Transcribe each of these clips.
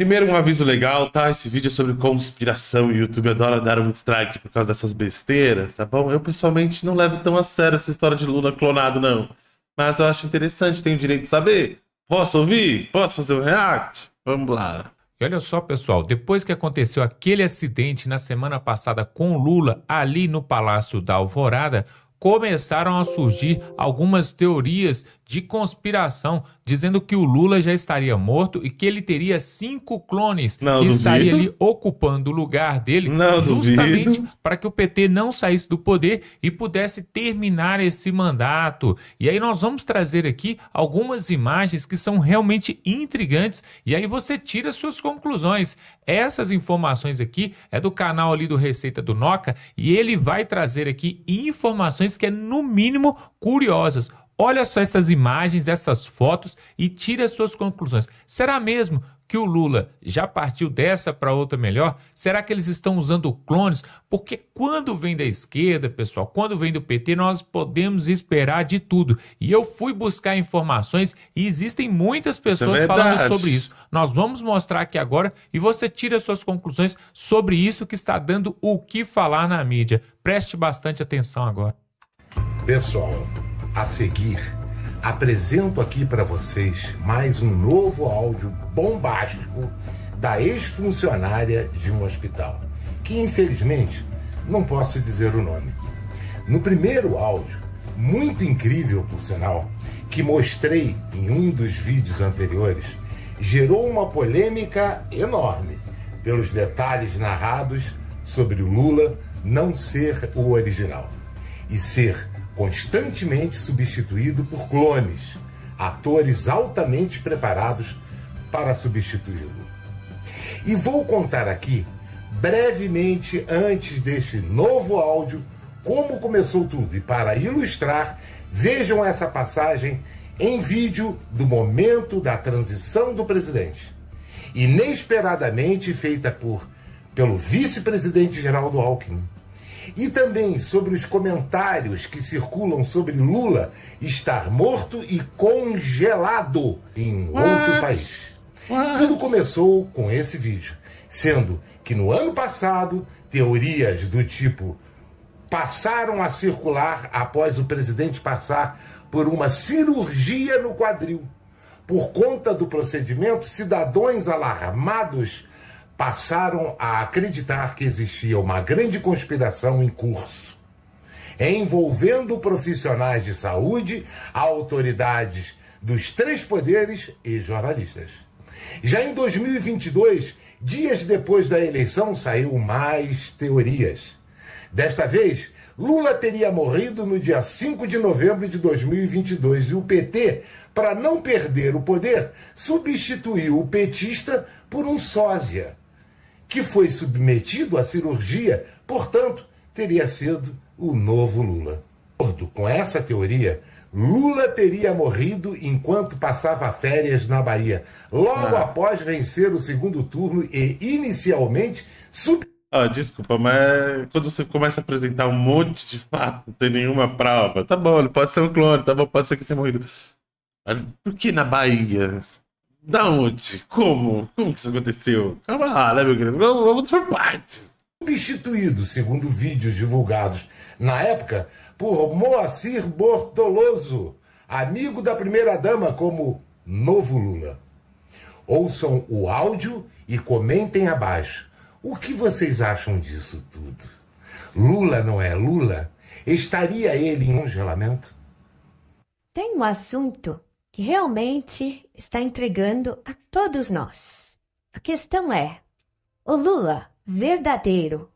Primeiro, um aviso legal, tá? Esse vídeo é sobre conspiração e o YouTube adora dar um strike por causa dessas besteiras, tá bom? Eu, pessoalmente, não levo tão a sério essa história de Luna clonado, não. Mas eu acho interessante, tenho o direito de saber. Posso ouvir? Posso fazer um react? Vamos lá. E olha só, pessoal, depois que aconteceu aquele acidente na semana passada com Lula ali no Palácio da Alvorada, começaram a surgir algumas teorias de conspiração, dizendo que o Lula já estaria morto e que ele teria cinco clones não, que duvido. estaria ali ocupando o lugar dele, não, justamente para que o PT não saísse do poder e pudesse terminar esse mandato. E aí nós vamos trazer aqui algumas imagens que são realmente intrigantes e aí você tira suas conclusões. Essas informações aqui é do canal ali do Receita do Noca e ele vai trazer aqui informações que é no mínimo curiosas. Olha só essas imagens, essas fotos e tire as suas conclusões. Será mesmo que o Lula já partiu dessa para outra melhor? Será que eles estão usando clones? Porque quando vem da esquerda, pessoal, quando vem do PT, nós podemos esperar de tudo. E eu fui buscar informações e existem muitas é pessoas é falando sobre isso. Nós vamos mostrar aqui agora e você tira suas conclusões sobre isso que está dando o que falar na mídia. Preste bastante atenção agora. Pessoal, a seguir, apresento aqui para vocês mais um novo áudio bombástico da ex-funcionária de um hospital, que infelizmente não posso dizer o nome. No primeiro áudio, muito incrível por sinal, que mostrei em um dos vídeos anteriores, gerou uma polêmica enorme pelos detalhes narrados sobre o Lula não ser o original e ser constantemente substituído por clones, atores altamente preparados para substituí-lo. E vou contar aqui, brevemente antes deste novo áudio, como começou tudo. E para ilustrar, vejam essa passagem em vídeo do momento da transição do presidente. Inesperadamente feita por pelo vice-presidente Geraldo Alckmin e também sobre os comentários que circulam sobre Lula estar morto e congelado em What? outro país. What? Tudo começou com esse vídeo, sendo que no ano passado, teorias do tipo passaram a circular após o presidente passar por uma cirurgia no quadril. Por conta do procedimento, cidadãos alarmados passaram a acreditar que existia uma grande conspiração em curso, envolvendo profissionais de saúde, autoridades dos três poderes e jornalistas. Já em 2022, dias depois da eleição, saiu mais teorias. Desta vez, Lula teria morrido no dia 5 de novembro de 2022 e o PT, para não perder o poder, substituiu o petista por um sósia que foi submetido à cirurgia, portanto, teria sido o novo Lula. Com essa teoria, Lula teria morrido enquanto passava férias na Bahia, logo ah. após vencer o segundo turno e inicialmente sub... Ah, desculpa, mas quando você começa a apresentar um monte de fato, não tem nenhuma prova. Tá bom, ele pode ser um clone, tá bom, pode ser que tenha morrido. Por que na Bahia? Da onde? Como? Como que isso aconteceu? Calma lá, né, meu querido? Vamos por partes. Substituído, segundo vídeos divulgados na época, por Moacir Bortoloso, amigo da primeira-dama, como novo Lula. Ouçam o áudio e comentem abaixo. O que vocês acham disso tudo? Lula não é Lula? Estaria ele em congelamento? Tem um assunto que realmente está entregando a todos nós. A questão é: o Lula verdadeiro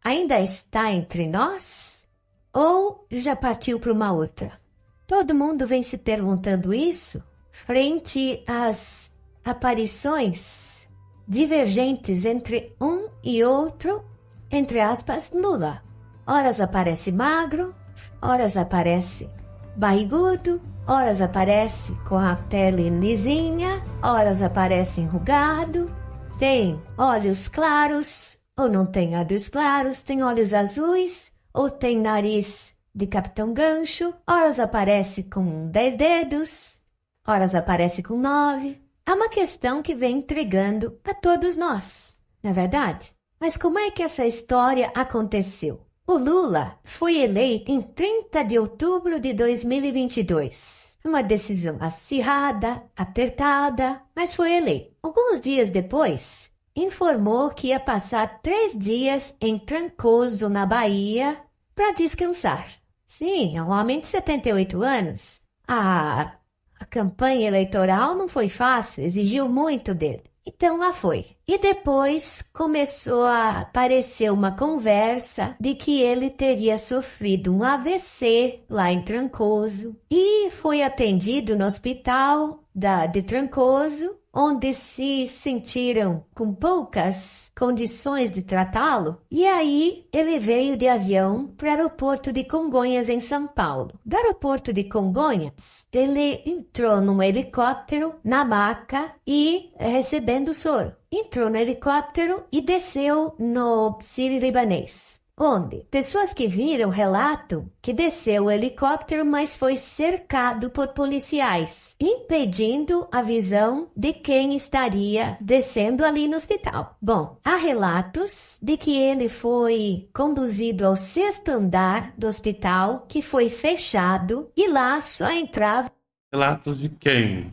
ainda está entre nós ou já partiu para uma outra? Todo mundo vem se perguntando isso frente às aparições divergentes entre um e outro, entre aspas, Lula. Horas aparece magro, horas aparece barrigudo, horas aparece com a pele lisinha, horas aparece enrugado, tem olhos claros ou não tem olhos claros, tem olhos azuis ou tem nariz de capitão gancho, horas aparece com dez dedos, horas aparece com nove. É uma questão que vem intrigando a todos nós, na é verdade. Mas como é que essa história aconteceu? O Lula foi eleito em 30 de outubro de 2022. Uma decisão acirrada, apertada, mas foi eleito. Alguns dias depois, informou que ia passar três dias em Trancoso, na Bahia, para descansar. Sim, é um homem de 78 anos. A, ah, a campanha eleitoral não foi fácil, exigiu muito dele. Então lá foi. E depois começou a aparecer uma conversa de que ele teria sofrido um AVC lá em Trancoso e foi atendido no hospital da, de Trancoso onde se sentiram com poucas condições de tratá-lo, e aí ele veio de avião para o aeroporto de Congonhas, em São Paulo. Do aeroporto de Congonhas, ele entrou num helicóptero na maca e eh, recebendo soro. Entrou no helicóptero e desceu no Sírio Libanês onde pessoas que viram relatam que desceu o helicóptero, mas foi cercado por policiais, impedindo a visão de quem estaria descendo ali no hospital. Bom, há relatos de que ele foi conduzido ao sexto andar do hospital, que foi fechado, e lá só entrava. Relatos de quem?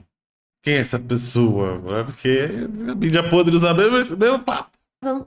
Quem é essa pessoa? É porque a mídia podre usa mesmo, é mesmo papo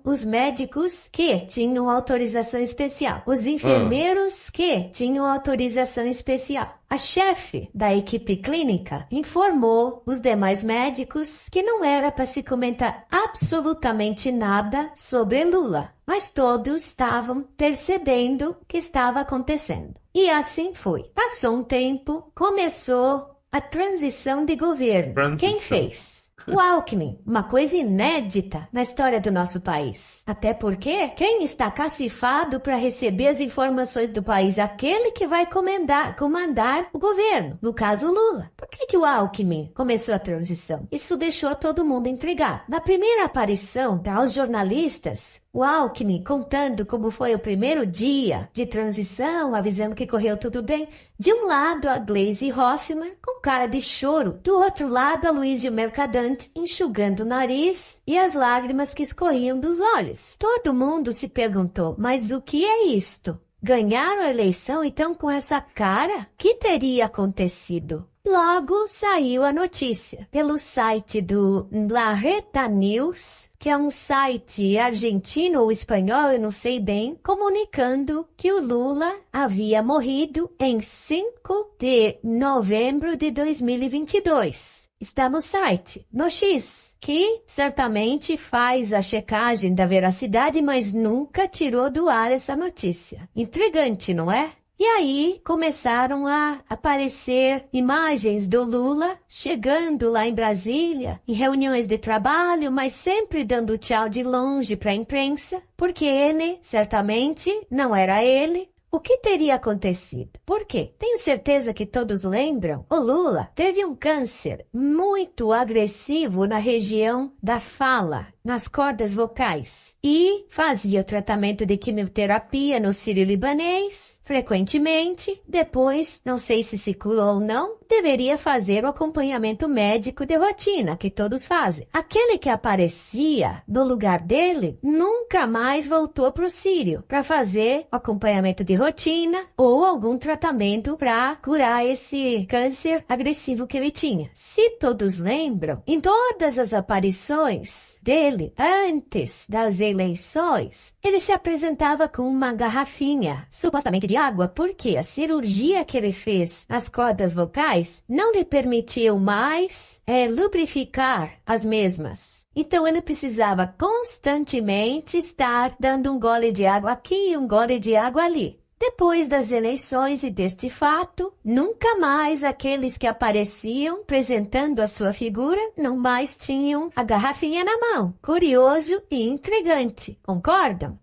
os médicos que tinham autorização especial, os enfermeiros ah. que tinham autorização especial. A chefe da equipe clínica informou os demais médicos que não era para se comentar absolutamente nada sobre Lula, mas todos estavam percebendo o que estava acontecendo. E assim foi. Passou um tempo, começou a transição de governo. Transição. Quem fez? O Alckmin, uma coisa inédita na história do nosso país. Até porque quem está cacifado para receber as informações do país? Aquele que vai comandar, comandar o governo, no caso Lula. Por que, que o Alckmin começou a transição? Isso deixou todo mundo intrigado. Na primeira aparição, para tá, os jornalistas o Alckmin contando como foi o primeiro dia de transição, avisando que correu tudo bem. De um lado, a Glaze Hoffman com cara de choro. Do outro lado, a Luiz Mercadante enxugando o nariz e as lágrimas que escorriam dos olhos. Todo mundo se perguntou, mas o que é isto? Ganharam a eleição então com essa cara? Que teria acontecido? Logo saiu a notícia pelo site do La Reta News, que é um site argentino ou espanhol, eu não sei bem, comunicando que o Lula havia morrido em 5 de novembro de 2022 está no site, no X, que certamente faz a checagem da veracidade, mas nunca tirou do ar essa notícia. Intrigante, não é? E aí começaram a aparecer imagens do Lula chegando lá em Brasília, em reuniões de trabalho, mas sempre dando tchau de longe para a imprensa, porque ele certamente não era ele, o que teria acontecido? Por quê? Tenho certeza que todos lembram, o Lula teve um câncer muito agressivo na região da fala, nas cordas vocais, e fazia o tratamento de quimioterapia no Sírio-Libanês, Frequentemente, depois, não sei se circulou ou não, deveria fazer o acompanhamento médico de rotina que todos fazem. Aquele que aparecia no lugar dele nunca mais voltou para o Sírio para fazer o acompanhamento de rotina ou algum tratamento para curar esse câncer agressivo que ele tinha. Se todos lembram, em todas as aparições dele antes das eleições, ele se apresentava com uma garrafinha, supostamente de de água porque a cirurgia que ele fez nas cordas vocais não lhe permitiu mais é, lubrificar as mesmas. Então ele precisava constantemente estar dando um gole de água aqui e um gole de água ali. Depois das eleições e deste fato, nunca mais aqueles que apareciam apresentando a sua figura não mais tinham a garrafinha na mão. Curioso e intrigante, concordam?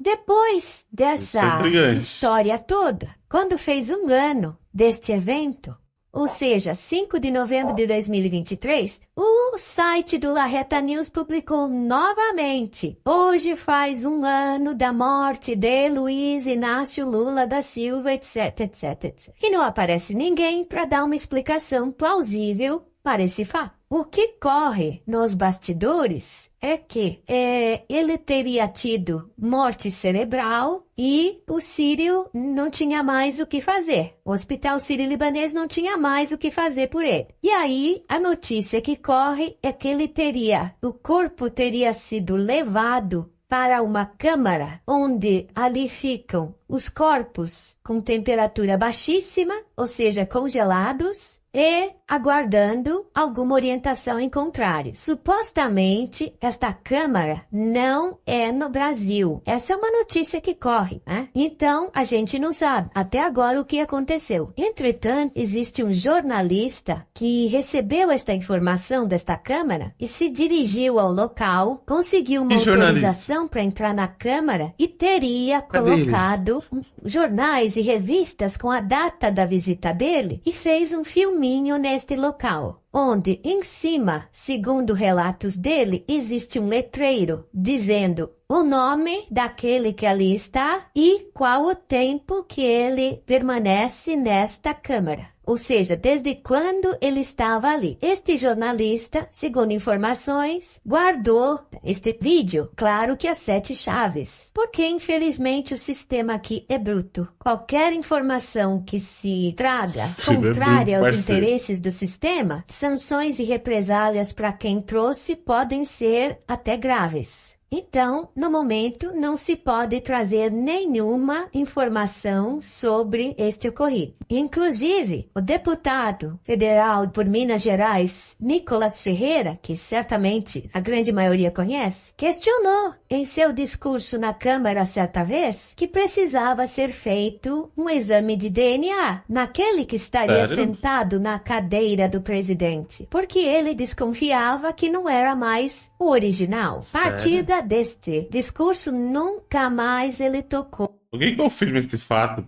Depois dessa é história toda, quando fez um ano deste evento, ou seja, 5 de novembro de 2023, o site do Larreta News publicou novamente. Hoje faz um ano da morte de Luiz Inácio Lula da Silva, etc, etc, etc. E não aparece ninguém para dar uma explicação plausível para esse fato. O que corre nos bastidores é que é, ele teria tido morte cerebral e o Sírio não tinha mais o que fazer. O Hospital Sírio-Libanês não tinha mais o que fazer por ele. E aí, a notícia que corre é que ele teria, o corpo teria sido levado para uma câmara onde ali ficam os corpos com temperatura baixíssima, ou seja, congelados, e aguardando alguma orientação em contrário. Supostamente, esta Câmara não é no Brasil. Essa é uma notícia que corre, né? Então, a gente não sabe até agora o que aconteceu. Entretanto, existe um jornalista que recebeu esta informação desta Câmara e se dirigiu ao local, conseguiu uma autorização para entrar na Câmara e teria colocado jornais e revistas com a data da visita dele e fez um filminho nesse este local, onde, em cima, segundo relatos dele, existe um letreiro dizendo o nome daquele que ali está e qual o tempo que ele permanece nesta câmara ou seja, desde quando ele estava ali. Este jornalista, segundo informações, guardou este vídeo, claro que a sete chaves, porque infelizmente o sistema aqui é bruto. Qualquer informação que se traga é contrária é aos interesses do sistema, sanções e represálias para quem trouxe podem ser até graves. Então, no momento, não se pode trazer nenhuma informação sobre este ocorrido. Inclusive, o deputado federal por Minas Gerais, Nicolas Ferreira, que certamente a grande maioria conhece, questionou em seu discurso na Câmara certa vez que precisava ser feito um exame de DNA naquele que estaria Sério? sentado na cadeira do presidente, porque ele desconfiava que não era mais o original. Sério? Partida deste discurso nunca mais ele tocou. Alguém confirma esse fato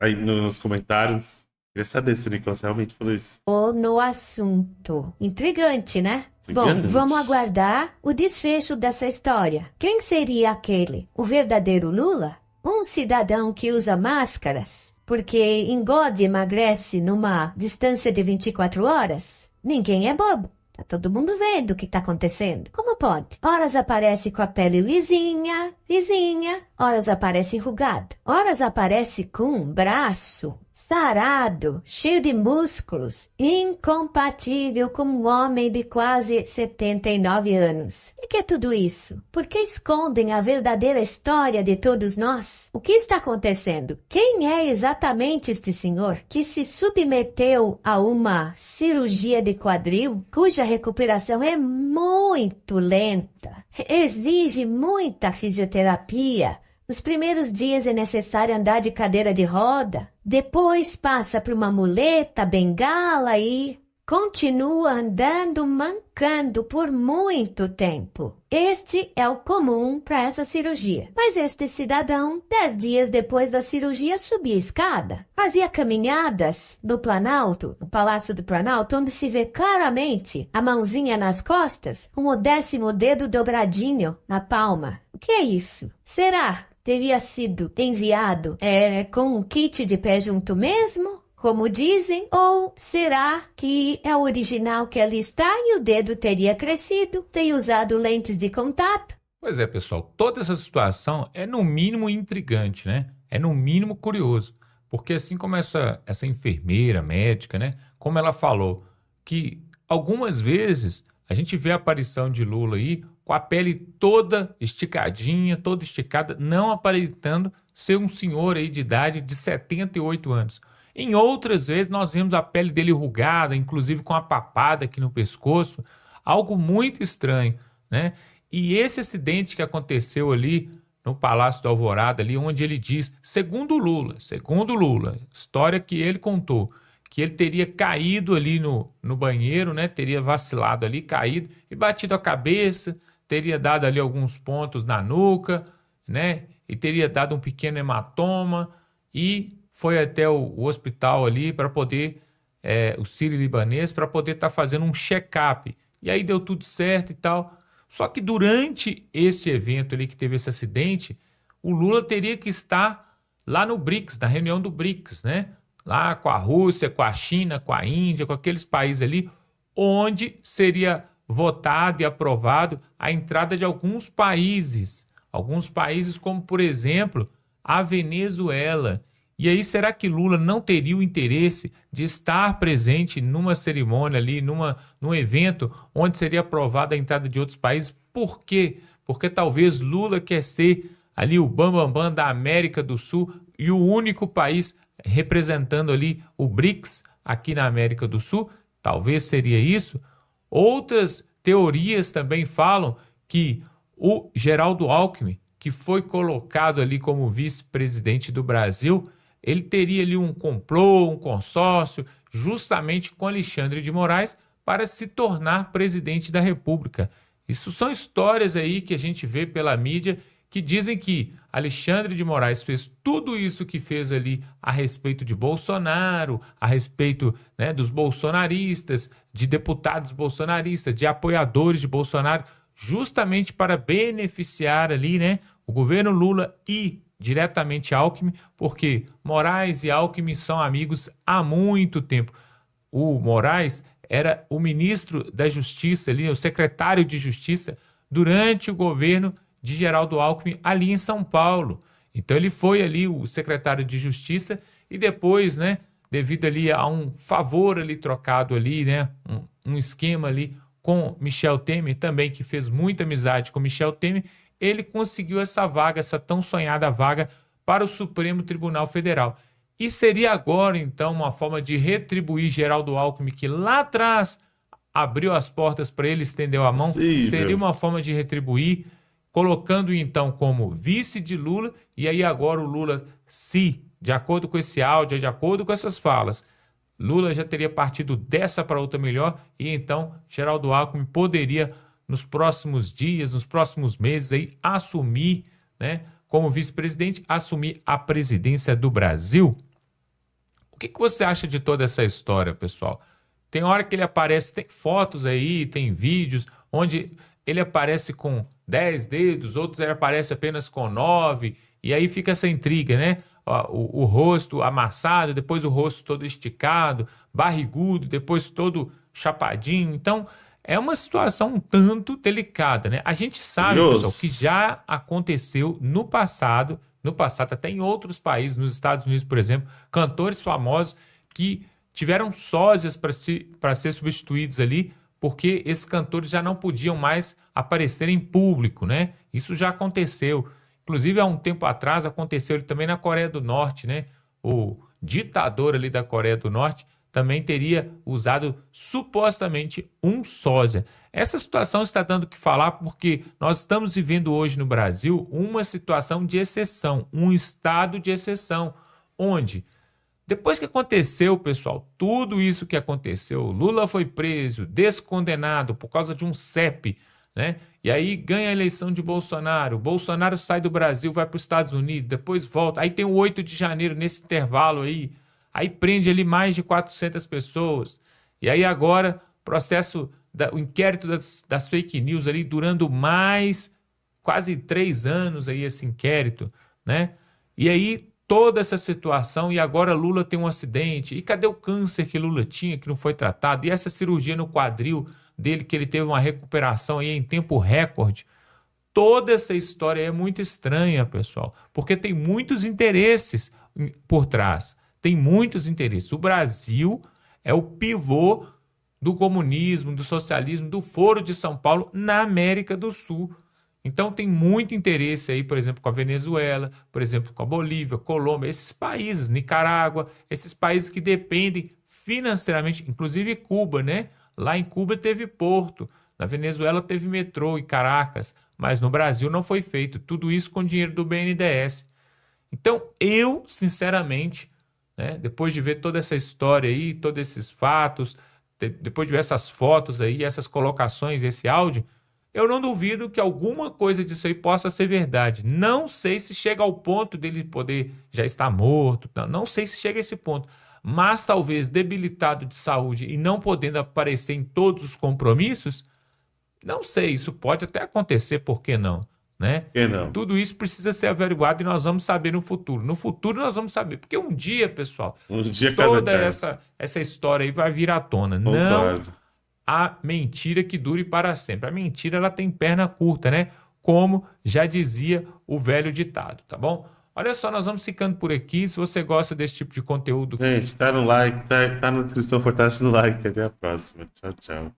aí nos comentários? Queria saber se o Nicolas realmente falou isso. Ou no assunto. Intrigante, né? Intrigante. Bom, vamos aguardar o desfecho dessa história. Quem seria aquele? O verdadeiro Lula? Um cidadão que usa máscaras? Porque engode e emagrece numa distância de 24 horas? Ninguém é bobo. Tá todo mundo vendo o que tá acontecendo. Como pode? Horas aparece com a pele lisinha, lisinha. Horas aparece enrugada. Horas aparece com um braço sarado, cheio de músculos, incompatível com um homem de quase 79 anos. E que é tudo isso? Por que escondem a verdadeira história de todos nós? O que está acontecendo? Quem é exatamente este senhor que se submeteu a uma cirurgia de quadril cuja recuperação é muito lenta? Exige muita fisioterapia, os primeiros dias é necessário andar de cadeira de roda, depois passa para uma muleta, bengala e continua andando mancando por muito tempo. Este é o comum para essa cirurgia. Mas este cidadão, dez dias depois da cirurgia, subia a escada, fazia caminhadas no Planalto, no Palácio do Planalto, onde se vê claramente a mãozinha nas costas, um décimo dedo dobradinho na palma. O que é isso? Será teria sido enviado é, com um kit de pé junto mesmo? Como dizem, ou será que é o original que ali está e o dedo teria crescido, tem usado lentes de contato? Pois é, pessoal, toda essa situação é no mínimo intrigante, né? É no mínimo curioso, porque assim como essa, essa enfermeira médica, né? Como ela falou, que algumas vezes a gente vê a aparição de Lula aí com a pele toda esticadinha, toda esticada, não aparentando ser um senhor aí de idade de 78 anos. Em outras vezes nós vemos a pele dele rugada, inclusive com a papada aqui no pescoço, algo muito estranho, né? E esse acidente que aconteceu ali no Palácio do Alvorada, ali onde ele diz, segundo Lula, segundo Lula, história que ele contou, que ele teria caído ali no, no banheiro, né? Teria vacilado ali, caído e batido a cabeça, teria dado ali alguns pontos na nuca, né? E teria dado um pequeno hematoma e foi até o, o hospital ali para poder, é, o sírio-libanês, para poder estar tá fazendo um check-up. E aí deu tudo certo e tal. Só que durante esse evento ali que teve esse acidente, o Lula teria que estar lá no BRICS, na reunião do BRICS, né? Lá com a Rússia, com a China, com a Índia, com aqueles países ali, onde seria votado e aprovado a entrada de alguns países, alguns países como, por exemplo, a Venezuela. E aí, será que Lula não teria o interesse de estar presente numa cerimônia ali, numa, num evento onde seria aprovada a entrada de outros países? Por quê? Porque talvez Lula quer ser ali o bambambam bam, bam da América do Sul e o único país representando ali o BRICS aqui na América do Sul. Talvez seria isso. Outras teorias também falam que o Geraldo Alckmin, que foi colocado ali como vice-presidente do Brasil, ele teria ali um complô, um consórcio, justamente com Alexandre de Moraes, para se tornar presidente da República. Isso são histórias aí que a gente vê pela mídia que dizem que Alexandre de Moraes fez tudo isso que fez ali a respeito de Bolsonaro, a respeito né, dos bolsonaristas, de deputados bolsonaristas, de apoiadores de Bolsonaro, justamente para beneficiar ali né, o governo Lula e diretamente Alckmin, porque Moraes e Alckmin são amigos há muito tempo. O Moraes era o ministro da Justiça ali, o secretário de Justiça durante o governo de Geraldo Alckmin ali em São Paulo. Então ele foi ali o secretário de Justiça e depois, né, devido ali a um favor ali trocado ali, né, um, um esquema ali com Michel Temer também que fez muita amizade com Michel Temer, ele conseguiu essa vaga, essa tão sonhada vaga para o Supremo Tribunal Federal. E seria agora, então, uma forma de retribuir Geraldo Alckmin, que lá atrás abriu as portas para ele, estendeu a mão. Sim, seria meu. uma forma de retribuir colocando então como vice de Lula, e aí agora o Lula, se, de acordo com esse áudio, de acordo com essas falas, Lula já teria partido dessa para outra melhor, e então Geraldo Alckmin poderia, nos próximos dias, nos próximos meses, aí, assumir, né, como vice-presidente, assumir a presidência do Brasil. O que, que você acha de toda essa história, pessoal? Tem hora que ele aparece, tem fotos aí, tem vídeos, onde ele aparece com dez dedos, outros aparece apenas com nove, e aí fica essa intriga, né? O, o rosto amassado, depois o rosto todo esticado, barrigudo, depois todo chapadinho. Então, é uma situação um tanto delicada, né? A gente sabe, Deus. pessoal, que já aconteceu no passado, no passado até em outros países, nos Estados Unidos, por exemplo, cantores famosos que tiveram sósias para se, ser substituídos ali porque esses cantores já não podiam mais aparecer em público, né? Isso já aconteceu. Inclusive, há um tempo atrás, aconteceu também na Coreia do Norte, né? O ditador ali da Coreia do Norte também teria usado supostamente um sósia. Essa situação está dando o que falar porque nós estamos vivendo hoje no Brasil uma situação de exceção, um estado de exceção, onde depois que aconteceu, pessoal, tudo isso que aconteceu, Lula foi preso, descondenado por causa de um CEP, né? E aí ganha a eleição de Bolsonaro. Bolsonaro sai do Brasil, vai para os Estados Unidos, depois volta. Aí tem o 8 de janeiro nesse intervalo aí. Aí prende ali mais de 400 pessoas. E aí agora, processo, da, o inquérito das, das fake news ali durando mais quase três anos aí esse inquérito, né? E aí toda essa situação e agora Lula tem um acidente. E cadê o câncer que Lula tinha, que não foi tratado? E essa cirurgia no quadril dele, que ele teve uma recuperação aí em tempo recorde? Toda essa história é muito estranha, pessoal, porque tem muitos interesses por trás. Tem muitos interesses. O Brasil é o pivô do comunismo, do socialismo, do Foro de São Paulo na América do Sul. Então tem muito interesse aí, por exemplo, com a Venezuela, por exemplo, com a Bolívia, Colômbia, esses países, Nicarágua, esses países que dependem financeiramente, inclusive Cuba, né? Lá em Cuba teve porto, na Venezuela teve metrô e Caracas, mas no Brasil não foi feito. Tudo isso com dinheiro do BNDES. Então, eu, sinceramente, né, depois de ver toda essa história aí, todos esses fatos, depois de ver essas fotos aí, essas colocações, esse áudio, eu não duvido que alguma coisa disso aí possa ser verdade. Não sei se chega ao ponto dele poder já estar morto, não, não sei se chega a esse ponto, mas talvez debilitado de saúde e não podendo aparecer em todos os compromissos, não sei, isso pode até acontecer, por que não? Né? Que não? Tudo isso precisa ser averiguado e nós vamos saber no futuro. No futuro nós vamos saber, porque um dia, pessoal, um dia toda essa, essa história aí vai vir à tona. Concordo. Não a mentira que dure para sempre. A mentira ela tem perna curta, né? Como já dizia o velho ditado, tá bom? Olha só, nós vamos ficando por aqui. Se você gosta desse tipo de conteúdo. Gente, tá no like, tá, tá na descrição, fortalece no like. Até a próxima. Tchau, tchau.